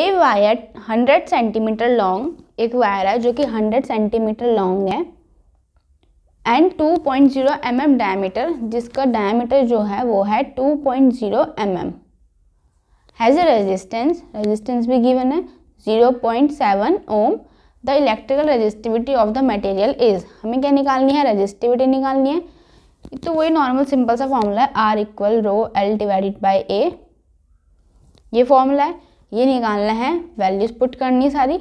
ए wire 100 centimetre long एक wire है जो कि 100 सेंटीमीटर लॉन्ग है एंड 2.0 पॉइंट डायमीटर जिसका डायमीटर जो है वो है 2.0 point M has a resistance resistance भी गिवन है 0.7 ohm the electrical resistivity of the material is हमें क्या निकालनी है रजिस्टिविटी निकालनी है तो वही नॉर्मल सिंपल सा फॉर्मूला है R equal rho L divided by A ये फॉर्मूला है ये निकालना है वैल्यूज पुट करनी सारी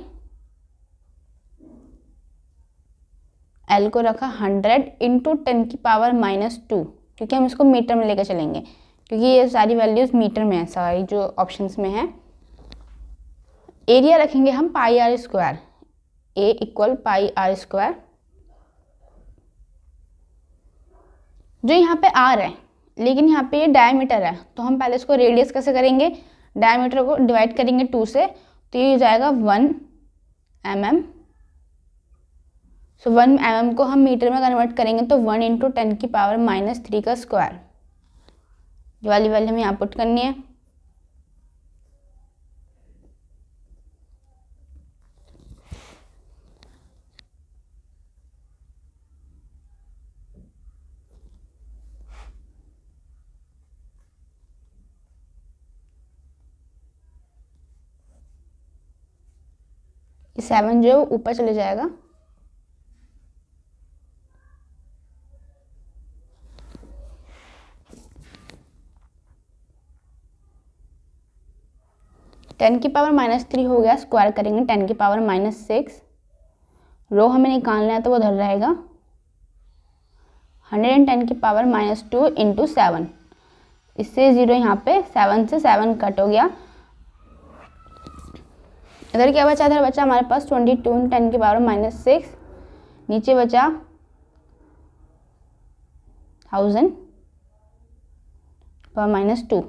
एल को रखा हंड्रेड इंटू टेन की पावर माइनस टू क्योंकि हम इसको मीटर में लेकर चलेंगे क्योंकि ये सारी वैल्यूज मीटर में है सारी जो ऑप्शंस में है एरिया रखेंगे हम pi R square A equal pi R square जो यहाँ पे आर है लेकिन यहाँ पे ये डायमीटर है तो हम पहले इसको रेडियस कैसे करेंगे डायमीटर को डिवाइड करेंगे टू से तो ये हो जाएगा one M M so one M M को हम मीटर में कन्वर्ट करेंगे तो वन इंटू टेन की पावर माइनस थ्री का स्क्वायर ये वाली वैल्यू हमें यहाँ पुट करनी है सेवन जो है वो ऊपर चले जाएगा टेन की पावर माइनस थ्री हो गया स्क्वायर करेंगे टेन की पावर माइनस सिक्स रो हमें निकालना है तो वो उधर रहेगा हंड्रेड एंड टेन की power minus two into seven इससे ज़ीरो यहाँ पे सेवन से सेवन कट हो गया इधर क्या बचा इधर बचा हमारे पास ट्वेंटी टू टेन के पावर माइनस सिक्स नीचे बचा thousand power minus two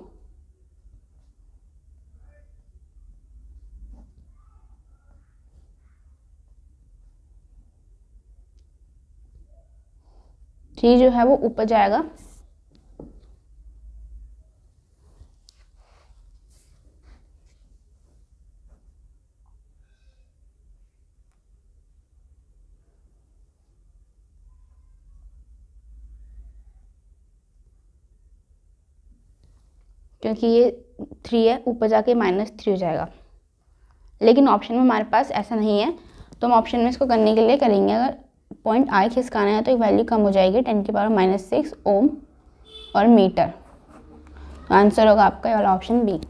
three जो है वो ऊपर जाएगा क्योंकि ये थ्री है ऊपर जाके माइनस थ्री हो जाएगा लेकिन ऑप्शन में हमारे पास ऐसा नहीं है तो हम ऑप्शन में इसको करने के लिए करेंगे अगर पॉइंट आई खिसकाना है तो एक वैल्यू कम हो जाएगी टेन के पावर माइनस सिक्स ओम और मीटर तो आंसर होगा आपका वाला ऑप्शन बी